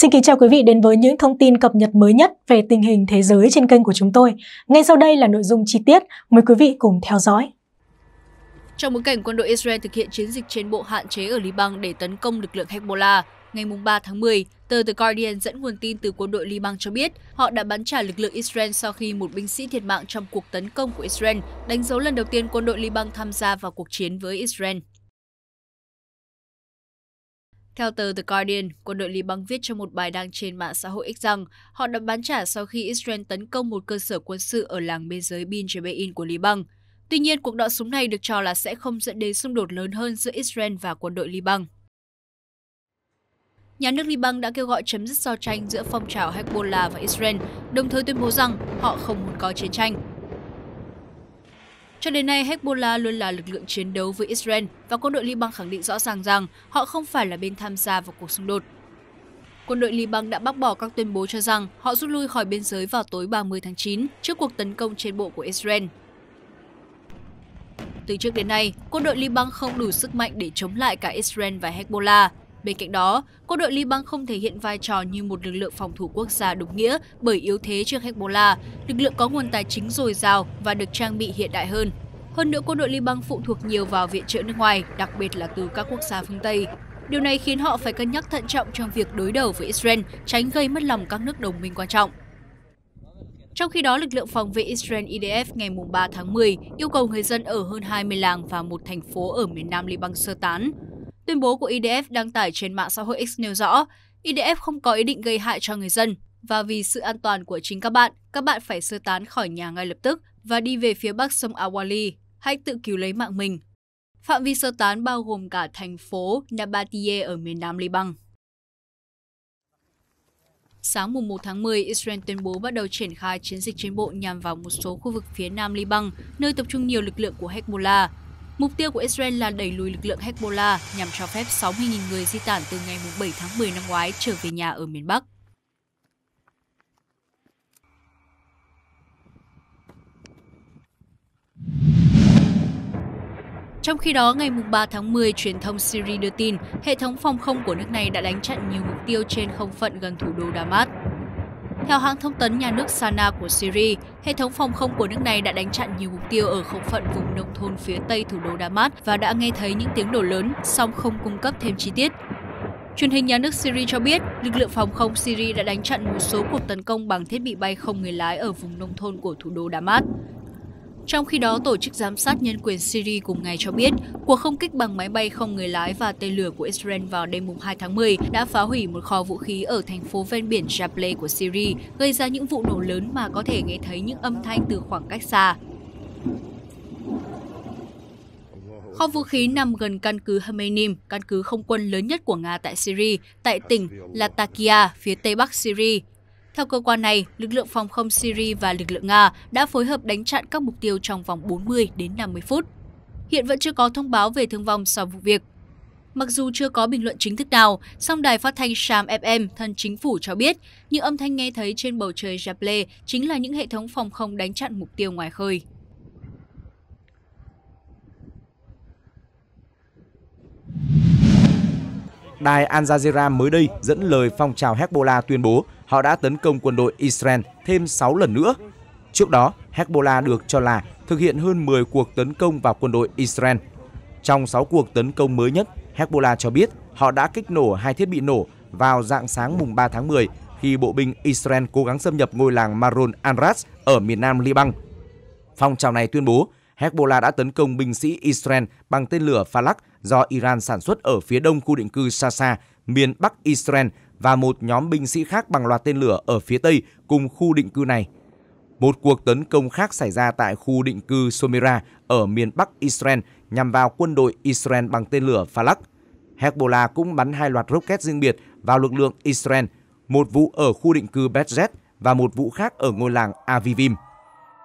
Xin kính chào quý vị đến với những thông tin cập nhật mới nhất về tình hình thế giới trên kênh của chúng tôi. Ngay sau đây là nội dung chi tiết, mời quý vị cùng theo dõi. Trong bối cảnh quân đội Israel thực hiện chiến dịch trên bộ hạn chế ở Liban để tấn công lực lượng Hezbollah, ngày 3 tháng 10, tờ The Guardian dẫn nguồn tin từ quân đội Liban cho biết họ đã bắn trả lực lượng Israel sau khi một binh sĩ thiệt mạng trong cuộc tấn công của Israel, đánh dấu lần đầu tiên quân đội Liban tham gia vào cuộc chiến với Israel. Theo tờ The Guardian, quân đội Liban viết trong một bài đăng trên mạng xã hội X rằng họ đã bắn trả sau khi Israel tấn công một cơ sở quân sự ở làng biên giới Bin Jebein của Liban. Tuy nhiên, cuộc đọ súng này được cho là sẽ không dẫn đến xung đột lớn hơn giữa Israel và quân đội Liban. Nhà nước Liban đã kêu gọi chấm dứt giao tranh giữa phong trào Hezbollah và Israel, đồng thời tuyên bố rằng họ không muốn có chiến tranh. Cho đến nay, Hezbollah luôn là lực lượng chiến đấu với Israel và quân đội Liban khẳng định rõ ràng rằng họ không phải là bên tham gia vào cuộc xung đột. Quân đội Liban đã bác bỏ các tuyên bố cho rằng họ rút lui khỏi biên giới vào tối 30 tháng 9 trước cuộc tấn công trên bộ của Israel. Từ trước đến nay, quân đội Liban không đủ sức mạnh để chống lại cả Israel và Hezbollah. Bên cạnh đó, quân đội Liban không thể hiện vai trò như một lực lượng phòng thủ quốc gia đúng nghĩa bởi yếu thế trước Hezbollah, lực lượng có nguồn tài chính dồi dào và được trang bị hiện đại hơn. Hơn nữa, quân đội Liban phụ thuộc nhiều vào viện trợ nước ngoài, đặc biệt là từ các quốc gia phương Tây. Điều này khiến họ phải cân nhắc thận trọng trong việc đối đầu với Israel, tránh gây mất lòng các nước đồng minh quan trọng. Trong khi đó, lực lượng phòng vệ Israel IDF ngày 3 tháng 10 yêu cầu người dân ở hơn 20 làng và một thành phố ở miền nam Liban sơ tán. Tuyên bố của IDF đăng tải trên mạng xã hội X nêu rõ, IDF không có ý định gây hại cho người dân và vì sự an toàn của chính các bạn, các bạn phải sơ tán khỏi nhà ngay lập tức và đi về phía bắc sông Awali. Hãy tự cứu lấy mạng mình. Phạm vi sơ tán bao gồm cả thành phố Nabatie ở miền nam Liban. Sáng mùng 1 tháng 10, Israel tuyên bố bắt đầu triển khai chiến dịch trên bộ nhằm vào một số khu vực phía nam Liban, nơi tập trung nhiều lực lượng của Hezbollah. Mục tiêu của Israel là đẩy lùi lực lượng Hezbollah nhằm cho phép 60.000 người di tản từ ngày 7 tháng 10 năm ngoái trở về nhà ở miền Bắc. Trong khi đó, ngày 3 tháng 10, truyền thông Syria đưa tin hệ thống phòng không của nước này đã đánh chặn nhiều mục tiêu trên không phận gần thủ đô Damascus. Theo hãng thông tấn nhà nước Sana của Syria, hệ thống phòng không của nước này đã đánh chặn nhiều mục tiêu ở không phận vùng nông thôn phía tây thủ đô Damas và đã nghe thấy những tiếng nổ lớn, song không cung cấp thêm chi tiết. Truyền hình nhà nước Syria cho biết, lực lượng phòng không Syria đã đánh chặn một số cuộc tấn công bằng thiết bị bay không người lái ở vùng nông thôn của thủ đô Damas. Trong khi đó, Tổ chức Giám sát Nhân quyền Syria cùng ngày cho biết, cuộc không kích bằng máy bay không người lái và tên lửa của Israel vào đêm 2 tháng 10 đã phá hủy một kho vũ khí ở thành phố ven biển Jable của Syria, gây ra những vụ nổ lớn mà có thể nghe thấy những âm thanh từ khoảng cách xa. Kho vũ khí nằm gần căn cứ Hamenim, căn cứ không quân lớn nhất của Nga tại Syria, tại tỉnh Latakia, phía tây bắc Syria. Theo cơ quan này, lực lượng phòng không Syria và lực lượng Nga đã phối hợp đánh chặn các mục tiêu trong vòng 40 đến 50 phút. Hiện vẫn chưa có thông báo về thương vong sau vụ việc. Mặc dù chưa có bình luận chính thức nào, song đài phát thanh Sham FM thân chính phủ cho biết những âm thanh nghe thấy trên bầu trời Japle chính là những hệ thống phòng không đánh chặn mục tiêu ngoài khơi. Đài Al Jazeera mới đây dẫn lời phong trào Hezbollah tuyên bố họ đã tấn công quân đội Israel thêm 6 lần nữa. Trước đó, Hezbollah được cho là thực hiện hơn 10 cuộc tấn công vào quân đội Israel. Trong 6 cuộc tấn công mới nhất, Hezbollah cho biết họ đã kích nổ hai thiết bị nổ vào dạng sáng mùng 3 tháng 10 khi bộ binh Israel cố gắng xâm nhập ngôi làng Maron Anras ở miền nam Liban. Phong trào này tuyên bố Hezbollah đã tấn công binh sĩ Israel bằng tên lửa Falak do Iran sản xuất ở phía đông khu định cư Sasa, miền Bắc Israel và một nhóm binh sĩ khác bằng loạt tên lửa ở phía tây cùng khu định cư này. Một cuộc tấn công khác xảy ra tại khu định cư Somira ở miền Bắc Israel nhằm vào quân đội Israel bằng tên lửa Falak. Hezbollah cũng bắn hai loạt rocket riêng biệt vào lực lượng Israel, một vụ ở khu định cư Bezet và một vụ khác ở ngôi làng Avivim.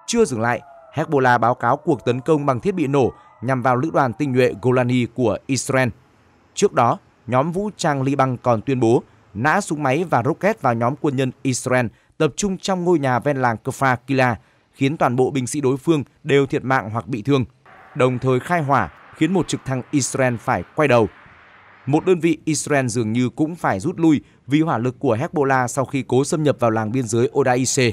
Chưa dừng lại, Hezbollah báo cáo cuộc tấn công bằng thiết bị nổ nhằm vào lữ đoàn tinh nhuệ Golani của Israel. Trước đó, nhóm vũ trang Liban còn tuyên bố nã súng máy và rocket vào nhóm quân nhân Israel tập trung trong ngôi nhà ven làng Kfar Kila, khiến toàn bộ binh sĩ đối phương đều thiệt mạng hoặc bị thương, đồng thời khai hỏa khiến một trực thăng Israel phải quay đầu. Một đơn vị Israel dường như cũng phải rút lui vì hỏa lực của Hezbollah sau khi cố xâm nhập vào làng biên giới Odaise.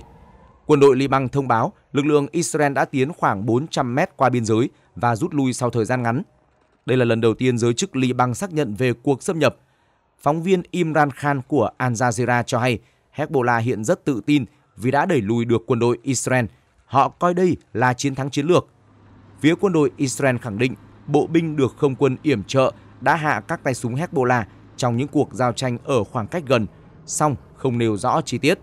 Quân đội Liban thông báo lực lượng Israel đã tiến khoảng 400 mét qua biên giới và rút lui sau thời gian ngắn. Đây là lần đầu tiên giới chức Liban xác nhận về cuộc xâm nhập Phóng viên Imran Khan của Al Jazeera cho hay Hezbollah hiện rất tự tin vì đã đẩy lùi được quân đội Israel. Họ coi đây là chiến thắng chiến lược. Phía quân đội Israel khẳng định bộ binh được không quân yểm trợ đã hạ các tay súng Hezbollah trong những cuộc giao tranh ở khoảng cách gần, song không nêu rõ chi tiết.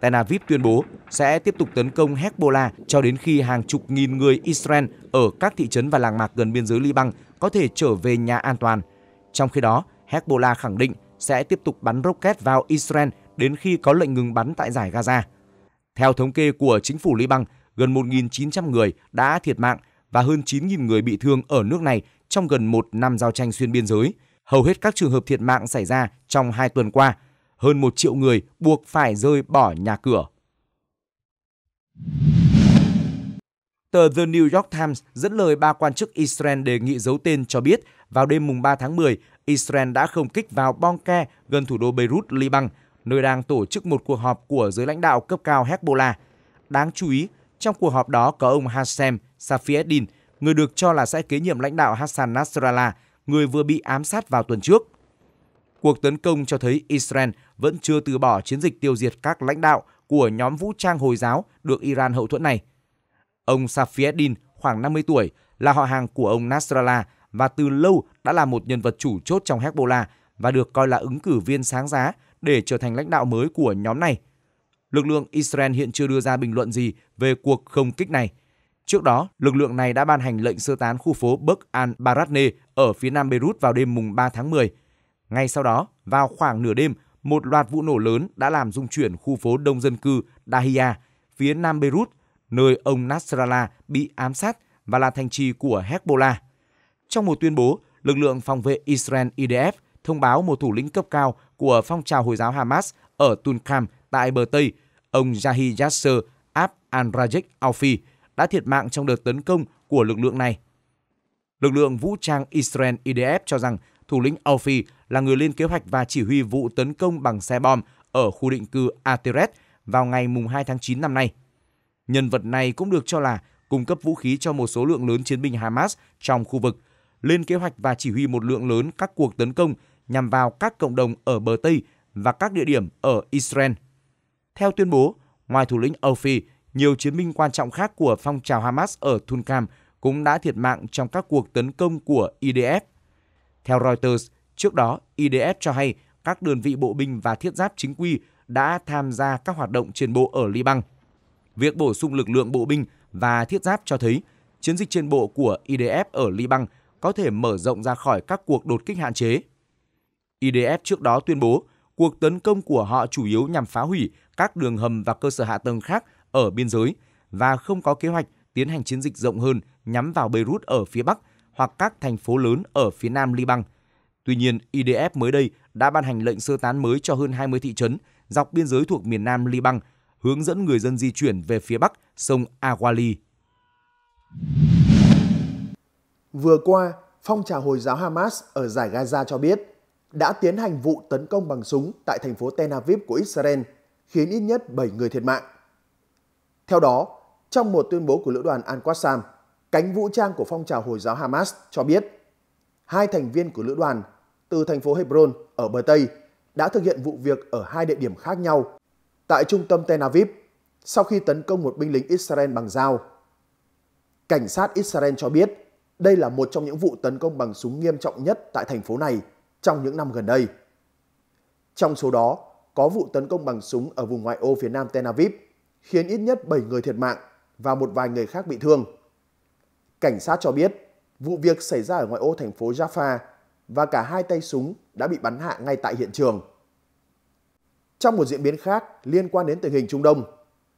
Tel Aviv tuyên bố sẽ tiếp tục tấn công Hezbollah cho đến khi hàng chục nghìn người Israel ở các thị trấn và làng mạc gần biên giới Liban có thể trở về nhà an toàn. Trong khi đó, Hezbollah khẳng định sẽ tiếp tục bắn rocket vào Israel đến khi có lệnh ngừng bắn tại giải Gaza. Theo thống kê của chính phủ Liban, gần 1.900 người đã thiệt mạng và hơn 9.000 người bị thương ở nước này trong gần một năm giao tranh xuyên biên giới. Hầu hết các trường hợp thiệt mạng xảy ra trong hai tuần qua. Hơn một triệu người buộc phải rơi bỏ nhà cửa. Tờ The New York Times dẫn lời ba quan chức Israel đề nghị giấu tên cho biết vào đêm mùng 3 tháng 10, Israel đã không kích vào Bonke gần thủ đô Beirut, Liban, nơi đang tổ chức một cuộc họp của giới lãnh đạo cấp cao Hezbollah. Đáng chú ý, trong cuộc họp đó có ông Hassem Safieddin, người được cho là sẽ kế nhiệm lãnh đạo Hassan Nasrallah, người vừa bị ám sát vào tuần trước. Cuộc tấn công cho thấy Israel vẫn chưa từ bỏ chiến dịch tiêu diệt các lãnh đạo của nhóm vũ trang Hồi giáo được Iran hậu thuẫn này. Ông Safieddin, khoảng 50 tuổi, là họ hàng của ông Nasrallah và từ lâu đã là một nhân vật chủ chốt trong Hezbollah và được coi là ứng cử viên sáng giá để trở thành lãnh đạo mới của nhóm này. Lực lượng Israel hiện chưa đưa ra bình luận gì về cuộc không kích này. Trước đó, lực lượng này đã ban hành lệnh sơ tán khu phố Bắc al-Baratne ở phía nam Beirut vào đêm mùng 3 tháng 10. Ngay sau đó, vào khoảng nửa đêm, một loạt vụ nổ lớn đã làm rung chuyển khu phố đông dân cư Dahia, phía nam Beirut, nơi ông Nasrallah bị ám sát và là thành trì của Hezbollah. Trong một tuyên bố, lực lượng phòng vệ Israel IDF thông báo một thủ lĩnh cấp cao của phong trào Hồi giáo Hamas ở Tulkam tại bờ Tây, ông Yahi Yasser Ab al-Rajik Alfi, đã thiệt mạng trong đợt tấn công của lực lượng này. Lực lượng vũ trang Israel IDF cho rằng thủ lĩnh Alfi là người lên kế hoạch và chỉ huy vụ tấn công bằng xe bom ở khu định cư Ateret vào ngày 2 tháng 9 năm nay. Nhân vật này cũng được cho là cung cấp vũ khí cho một số lượng lớn chiến binh Hamas trong khu vực – lên kế hoạch và chỉ huy một lượng lớn các cuộc tấn công nhằm vào các cộng đồng ở bờ Tây và các địa điểm ở Israel. Theo tuyên bố, ngoài thủ lĩnh Ofi, nhiều chiến binh quan trọng khác của phong trào Hamas ở Tunkam cũng đã thiệt mạng trong các cuộc tấn công của IDF. Theo Reuters, trước đó IDF cho hay các đơn vị bộ binh và thiết giáp chính quy đã tham gia các hoạt động trên bộ ở Liban. Việc bổ sung lực lượng bộ binh và thiết giáp cho thấy chiến dịch trên bộ của IDF ở Liban có thể mở rộng ra khỏi các cuộc đột kích hạn chế. IDF trước đó tuyên bố cuộc tấn công của họ chủ yếu nhằm phá hủy các đường hầm và cơ sở hạ tầng khác ở biên giới và không có kế hoạch tiến hành chiến dịch rộng hơn nhắm vào Beirut ở phía Bắc hoặc các thành phố lớn ở phía Nam Liban. Tuy nhiên, IDF mới đây đã ban hành lệnh sơ tán mới cho hơn 20 thị trấn dọc biên giới thuộc miền Nam Liban, hướng dẫn người dân di chuyển về phía Bắc sông Awali. Vừa qua, phong trào Hồi giáo Hamas ở giải Gaza cho biết đã tiến hành vụ tấn công bằng súng tại thành phố Tel Aviv của Israel, khiến ít nhất 7 người thiệt mạng. Theo đó, trong một tuyên bố của lữ đoàn Al-Qassam, cánh vũ trang của phong trào Hồi giáo Hamas cho biết hai thành viên của lữ đoàn từ thành phố Hebron ở bờ Tây đã thực hiện vụ việc ở hai địa điểm khác nhau tại trung tâm Tel Aviv sau khi tấn công một binh lính Israel bằng dao. Cảnh sát Israel cho biết đây là một trong những vụ tấn công bằng súng nghiêm trọng nhất tại thành phố này trong những năm gần đây. Trong số đó, có vụ tấn công bằng súng ở vùng ngoại ô phía nam Tel Aviv, khiến ít nhất 7 người thiệt mạng và một vài người khác bị thương. Cảnh sát cho biết, vụ việc xảy ra ở ngoại ô thành phố Jaffa và cả hai tay súng đã bị bắn hạ ngay tại hiện trường. Trong một diễn biến khác liên quan đến tình hình Trung Đông,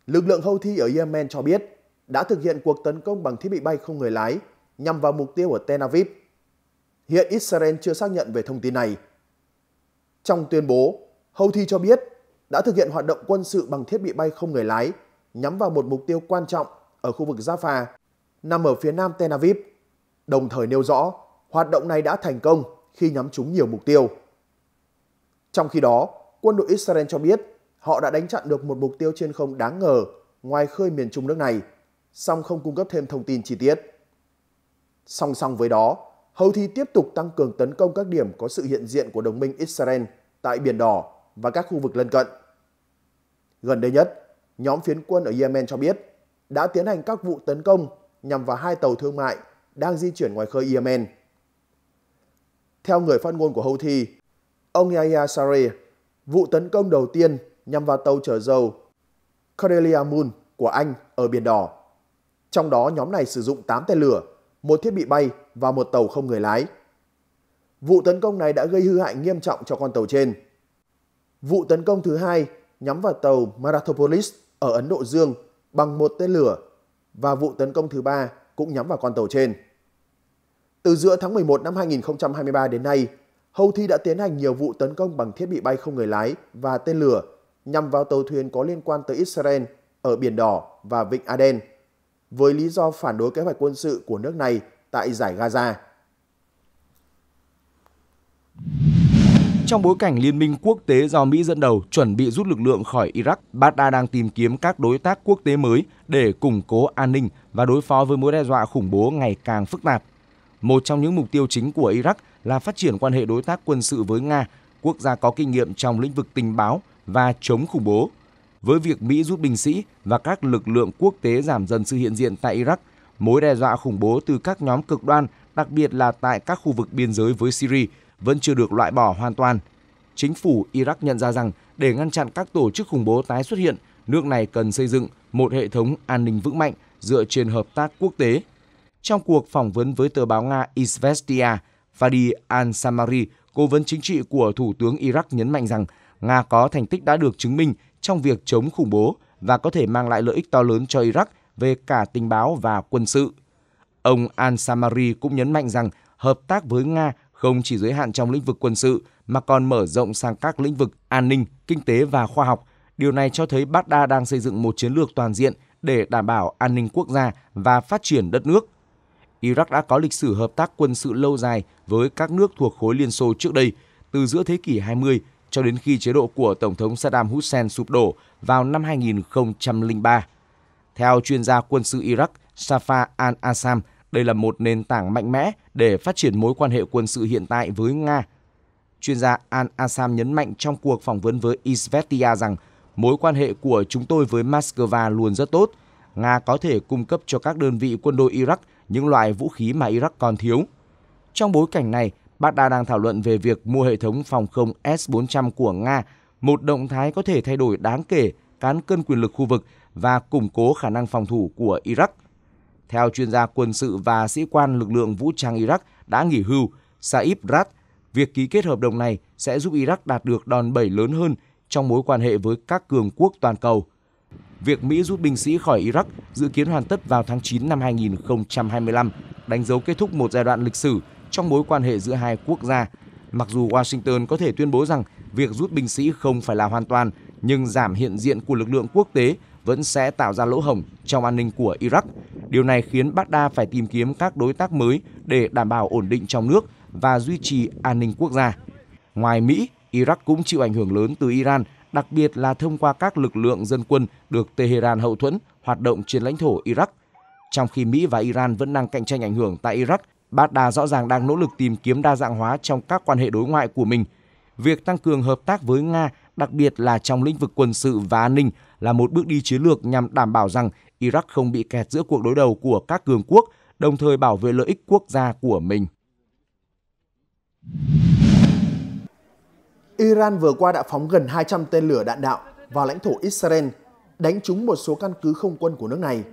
lực lượng Houthi ở Yemen cho biết đã thực hiện cuộc tấn công bằng thiết bị bay không người lái nhằm vào mục tiêu ở Tel Aviv. Hiện Israel chưa xác nhận về thông tin này. Trong tuyên bố, Houthi cho biết đã thực hiện hoạt động quân sự bằng thiết bị bay không người lái nhắm vào một mục tiêu quan trọng ở khu vực Rafah, nằm ở phía nam Tel Aviv, đồng thời nêu rõ hoạt động này đã thành công khi nhắm trúng nhiều mục tiêu. Trong khi đó, quân đội Israel cho biết họ đã đánh chặn được một mục tiêu trên không đáng ngờ ngoài khơi miền trung nước này, song không cung cấp thêm thông tin chi tiết. Song song với đó, Houthi tiếp tục tăng cường tấn công các điểm có sự hiện diện của đồng minh Israel tại Biển Đỏ và các khu vực lân cận. Gần đây nhất, nhóm phiến quân ở Yemen cho biết đã tiến hành các vụ tấn công nhằm vào hai tàu thương mại đang di chuyển ngoài khơi Yemen. Theo người phát ngôn của Houthi, ông Yahya Sarre, vụ tấn công đầu tiên nhằm vào tàu chở dầu Cordelia Moon của Anh ở Biển Đỏ. Trong đó nhóm này sử dụng 8 tên lửa một thiết bị bay và một tàu không người lái. Vụ tấn công này đã gây hư hại nghiêm trọng cho con tàu trên. Vụ tấn công thứ hai nhắm vào tàu Marathopolis ở Ấn Độ Dương bằng một tên lửa và vụ tấn công thứ ba cũng nhắm vào con tàu trên. Từ giữa tháng 11 năm 2023 đến nay, Houthi đã tiến hành nhiều vụ tấn công bằng thiết bị bay không người lái và tên lửa nhằm vào tàu thuyền có liên quan tới Israel ở Biển Đỏ và Vịnh Aden với lý do phản đối kế hoạch quân sự của nước này tại giải Gaza. Trong bối cảnh Liên minh quốc tế do Mỹ dẫn đầu chuẩn bị rút lực lượng khỏi Iraq, Baghdad đang tìm kiếm các đối tác quốc tế mới để củng cố an ninh và đối phó với mối đe dọa khủng bố ngày càng phức tạp. Một trong những mục tiêu chính của Iraq là phát triển quan hệ đối tác quân sự với Nga, quốc gia có kinh nghiệm trong lĩnh vực tình báo và chống khủng bố với việc Mỹ rút binh sĩ và các lực lượng quốc tế giảm dần sự hiện diện tại Iraq, mối đe dọa khủng bố từ các nhóm cực đoan, đặc biệt là tại các khu vực biên giới với Syria, vẫn chưa được loại bỏ hoàn toàn. Chính phủ Iraq nhận ra rằng để ngăn chặn các tổ chức khủng bố tái xuất hiện, nước này cần xây dựng một hệ thống an ninh vững mạnh dựa trên hợp tác quốc tế. Trong cuộc phỏng vấn với tờ báo Nga Izvestia, Fadi al-Samari, cố vấn chính trị của Thủ tướng Iraq nhấn mạnh rằng Nga có thành tích đã được chứng minh trong việc chống khủng bố và có thể mang lại lợi ích to lớn cho Iraq về cả tình báo và quân sự. Ông Al-Samari cũng nhấn mạnh rằng hợp tác với Nga không chỉ giới hạn trong lĩnh vực quân sự mà còn mở rộng sang các lĩnh vực an ninh, kinh tế và khoa học. Điều này cho thấy Baghdad đang xây dựng một chiến lược toàn diện để đảm bảo an ninh quốc gia và phát triển đất nước. Iraq đã có lịch sử hợp tác quân sự lâu dài với các nước thuộc khối Liên Xô trước đây, từ giữa thế kỷ 20 cho đến khi chế độ của Tổng thống Saddam Hussein sụp đổ vào năm 2003. Theo chuyên gia quân sự Iraq Safa al-Assam, đây là một nền tảng mạnh mẽ để phát triển mối quan hệ quân sự hiện tại với Nga. Chuyên gia al-Assam nhấn mạnh trong cuộc phỏng vấn với Izvestia rằng mối quan hệ của chúng tôi với Moscow luôn rất tốt. Nga có thể cung cấp cho các đơn vị quân đội Iraq những loại vũ khí mà Iraq còn thiếu. Trong bối cảnh này, Baghdad đang thảo luận về việc mua hệ thống phòng không S-400 của Nga, một động thái có thể thay đổi đáng kể cán cân quyền lực khu vực và củng cố khả năng phòng thủ của Iraq. Theo chuyên gia quân sự và sĩ quan lực lượng vũ trang Iraq đã nghỉ hưu, Saif Rat, việc ký kết hợp đồng này sẽ giúp Iraq đạt được đòn bẩy lớn hơn trong mối quan hệ với các cường quốc toàn cầu. Việc Mỹ rút binh sĩ khỏi Iraq dự kiến hoàn tất vào tháng 9 năm 2025, đánh dấu kết thúc một giai đoạn lịch sử trong mối quan hệ giữa hai quốc gia. Mặc dù Washington có thể tuyên bố rằng việc rút binh sĩ không phải là hoàn toàn, nhưng giảm hiện diện của lực lượng quốc tế vẫn sẽ tạo ra lỗ hổng trong an ninh của Iraq. Điều này khiến Baghdad phải tìm kiếm các đối tác mới để đảm bảo ổn định trong nước và duy trì an ninh quốc gia. Ngoài Mỹ, Iraq cũng chịu ảnh hưởng lớn từ Iran, đặc biệt là thông qua các lực lượng dân quân được Tehran hậu thuẫn hoạt động trên lãnh thổ Iraq. Trong khi Mỹ và Iran vẫn đang cạnh tranh ảnh hưởng tại Iraq, Bát Đa rõ ràng đang nỗ lực tìm kiếm đa dạng hóa trong các quan hệ đối ngoại của mình. Việc tăng cường hợp tác với Nga, đặc biệt là trong lĩnh vực quân sự và an ninh, là một bước đi chiến lược nhằm đảm bảo rằng Iraq không bị kẹt giữa cuộc đối đầu của các cường quốc, đồng thời bảo vệ lợi ích quốc gia của mình. Iran vừa qua đã phóng gần 200 tên lửa đạn đạo vào lãnh thổ Israel, đánh trúng một số căn cứ không quân của nước này.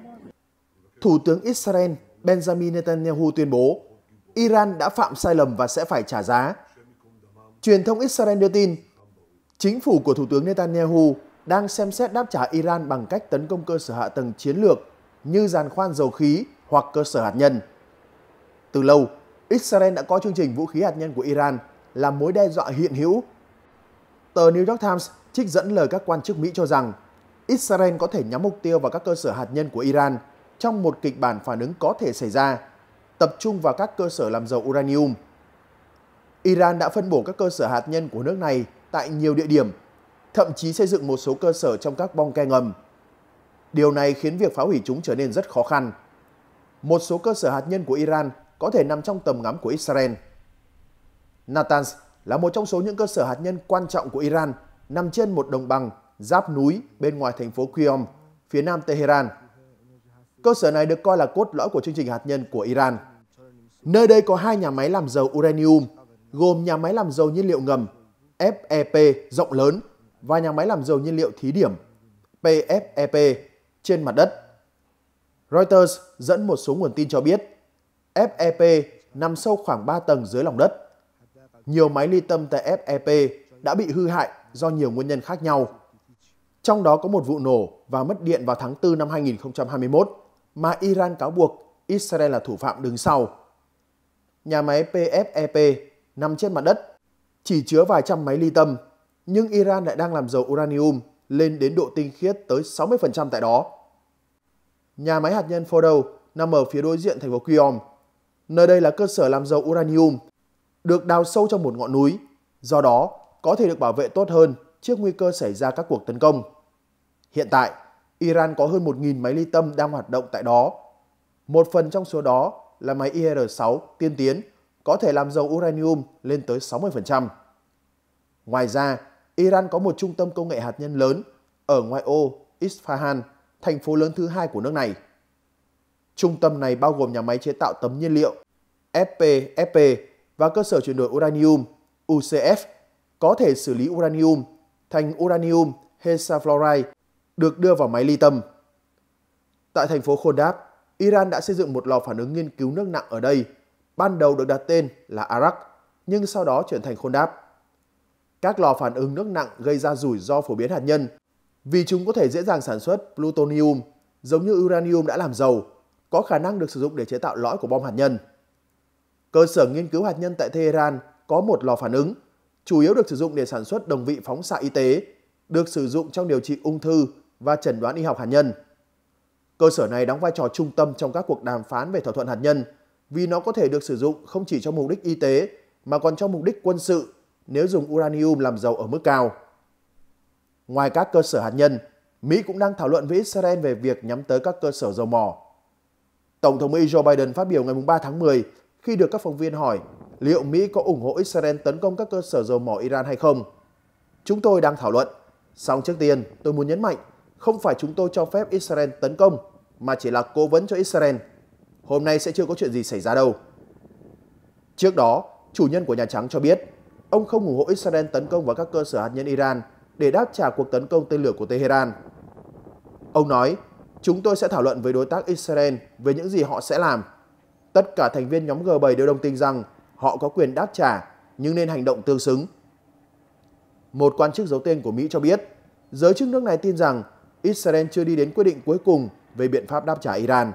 Thủ tướng Israel Benjamin Netanyahu tuyên bố Iran đã phạm sai lầm và sẽ phải trả giá. Truyền thông Israel đưa tin, chính phủ của Thủ tướng Netanyahu đang xem xét đáp trả Iran bằng cách tấn công cơ sở hạ tầng chiến lược như giàn khoan dầu khí hoặc cơ sở hạt nhân. Từ lâu, Israel đã có chương trình vũ khí hạt nhân của Iran là mối đe dọa hiện hữu. Tờ New York Times trích dẫn lời các quan chức Mỹ cho rằng Israel có thể nhắm mục tiêu vào các cơ sở hạt nhân của Iran – trong một kịch bản phản ứng có thể xảy ra, tập trung vào các cơ sở làm dầu uranium. Iran đã phân bổ các cơ sở hạt nhân của nước này tại nhiều địa điểm, thậm chí xây dựng một số cơ sở trong các bong ke ngầm. Điều này khiến việc phá hủy chúng trở nên rất khó khăn. Một số cơ sở hạt nhân của Iran có thể nằm trong tầm ngắm của Israel. Natanz là một trong số những cơ sở hạt nhân quan trọng của Iran, nằm trên một đồng bằng giáp núi bên ngoài thành phố Qom, phía nam Tehran. Cơ sở này được coi là cốt lõi của chương trình hạt nhân của Iran. Nơi đây có hai nhà máy làm dầu uranium, gồm nhà máy làm dầu nhiên liệu ngầm FEP rộng lớn và nhà máy làm dầu nhiên liệu thí điểm PFEP e trên mặt đất. Reuters dẫn một số nguồn tin cho biết FEP nằm sâu khoảng 3 tầng dưới lòng đất. Nhiều máy ly tâm tại FEP đã bị hư hại do nhiều nguyên nhân khác nhau. Trong đó có một vụ nổ và mất điện vào tháng 4 năm 2021 mà Iran cáo buộc Israel là thủ phạm đứng sau. Nhà máy PFEP e nằm trên mặt đất, chỉ chứa vài trăm máy ly tâm, nhưng Iran lại đang làm dầu uranium lên đến độ tinh khiết tới 60% tại đó. Nhà máy hạt nhân Fordow nằm ở phía đối diện thành phố Qom. Nơi đây là cơ sở làm dầu uranium, được đào sâu trong một ngọn núi, do đó có thể được bảo vệ tốt hơn trước nguy cơ xảy ra các cuộc tấn công. Hiện tại, Iran có hơn 1.000 máy ly tâm đang hoạt động tại đó. Một phần trong số đó là máy IR-6 tiên tiến, có thể làm giàu uranium lên tới 60%. Ngoài ra, Iran có một trung tâm công nghệ hạt nhân lớn ở ngoại ô Isfahan, thành phố lớn thứ hai của nước này. Trung tâm này bao gồm nhà máy chế tạo tấm nhiên liệu FPFP và cơ sở chuyển đổi uranium UCF có thể xử lý uranium thành uranium hexafluoride được đưa vào máy ly tâm. Tại thành phố Khondab, Iran đã xây dựng một lò phản ứng nghiên cứu nước nặng ở đây, ban đầu được đặt tên là Arak, nhưng sau đó chuyển thành Khondab. Các lò phản ứng nước nặng gây ra rủi ro phổ biến hạt nhân vì chúng có thể dễ dàng sản xuất plutonium giống như uranium đã làm giàu, có khả năng được sử dụng để chế tạo lõi của bom hạt nhân. Cơ sở nghiên cứu hạt nhân tại Tehran có một lò phản ứng, chủ yếu được sử dụng để sản xuất đồng vị phóng xạ y tế, được sử dụng trong điều trị ung thư và chẩn đoán y học hạt nhân. Cơ sở này đóng vai trò trung tâm trong các cuộc đàm phán về thỏa thuận hạt nhân vì nó có thể được sử dụng không chỉ cho mục đích y tế mà còn cho mục đích quân sự nếu dùng uranium làm dầu ở mức cao. Ngoài các cơ sở hạt nhân, Mỹ cũng đang thảo luận với Israel về việc nhắm tới các cơ sở dầu mỏ. Tổng thống Mỹ Joe Biden phát biểu ngày 3 tháng 10 khi được các phóng viên hỏi liệu Mỹ có ủng hộ Israel tấn công các cơ sở dầu mỏ Iran hay không. Chúng tôi đang thảo luận. Song trước tiên, tôi muốn nhấn mạnh không phải chúng tôi cho phép Israel tấn công, mà chỉ là cố vấn cho Israel. Hôm nay sẽ chưa có chuyện gì xảy ra đâu. Trước đó, chủ nhân của Nhà Trắng cho biết, ông không ủng hộ Israel tấn công vào các cơ sở hạt nhân Iran để đáp trả cuộc tấn công tên lửa của Tehran. Ông nói, chúng tôi sẽ thảo luận với đối tác Israel về những gì họ sẽ làm. Tất cả thành viên nhóm G7 đều đồng tình rằng họ có quyền đáp trả nhưng nên hành động tương xứng. Một quan chức giấu tên của Mỹ cho biết, giới chức nước này tin rằng Israel chưa đi đến quyết định cuối cùng về biện pháp đáp trả Iran.